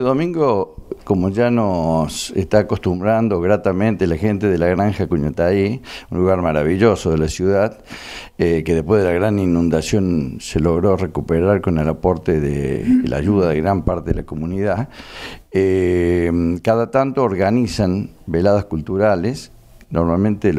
Este domingo, como ya nos está acostumbrando gratamente la gente de la granja Cuñataí, un lugar maravilloso de la ciudad, eh, que después de la gran inundación se logró recuperar con el aporte de la ayuda de gran parte de la comunidad, eh, cada tanto organizan veladas culturales normalmente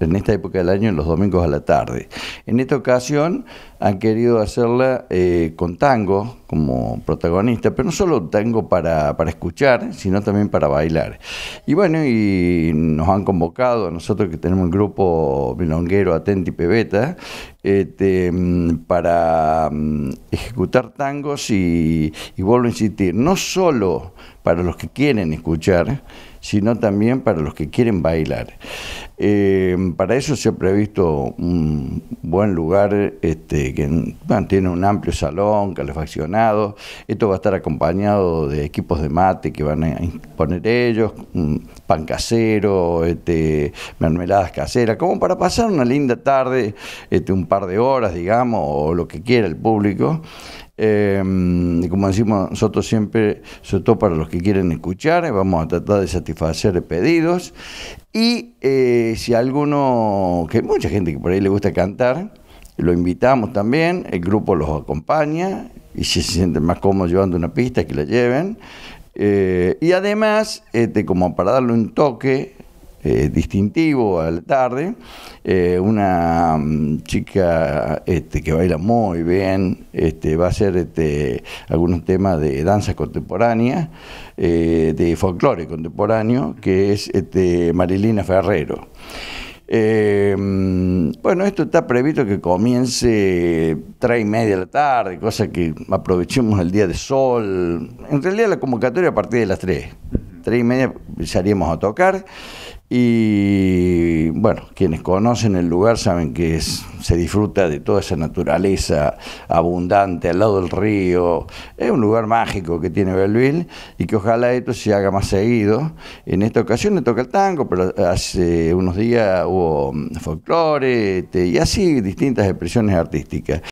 en esta época del año, los domingos a la tarde. En esta ocasión han querido hacerla eh, con tango como protagonista, pero no solo tango para, escuchar, sino también para bailar. Y bueno, y nos han convocado a nosotros que tenemos un grupo milonguero Atenti Pebeta este, para mm, ejecutar tangos y, y vuelvo a insistir, no solo para los que quieren escuchar, sino también para los que quieren bailar. Eh, para eso se ha previsto un buen lugar este, que mantiene tiene un amplio salón, calefaccionado. Esto va a estar acompañado de equipos de mate que van a poner ellos, pan casero, este, mermeladas caseras, como para pasar una linda tarde, este, un par de horas, digamos, o lo que quiera el público. Em, como decimos nosotros siempre, sobre todo para los que quieren escuchar, eh, vamos a tratar de satisfacer pedidos. Y eh, si alguno, que hay mucha gente que por ahí le gusta cantar, lo invitamos también, el grupo los acompaña y si se sienten más cómodos llevando una pista, que la lleven. Eh, y además, este, como para darle un toque eh, distintivo a la tarde. Eh, una mm, chica este, que baila muy bien, este, va a hacer este, algunos temas de danza contemporánea, eh, de folclore contemporáneo, que es este, Marilina Ferrero. Mm, bueno, esto está previsto que comience tres y media de la tarde, cosa que aprovechemos el día de sol. En realidad la convocatoria a partir de las 3. Tres y media salíamos a tocar. Y bueno, quienes conocen el lugar saben que se disfruta de toda esa naturaleza abundante al lado del río. Es un lugar mágico que tiene Belleville y que ojalá esto se haga más seguido. En esta ocasión le toca el tango, pero hace unos días hubo mm, folclore este, y así distintas expresiones artísticas.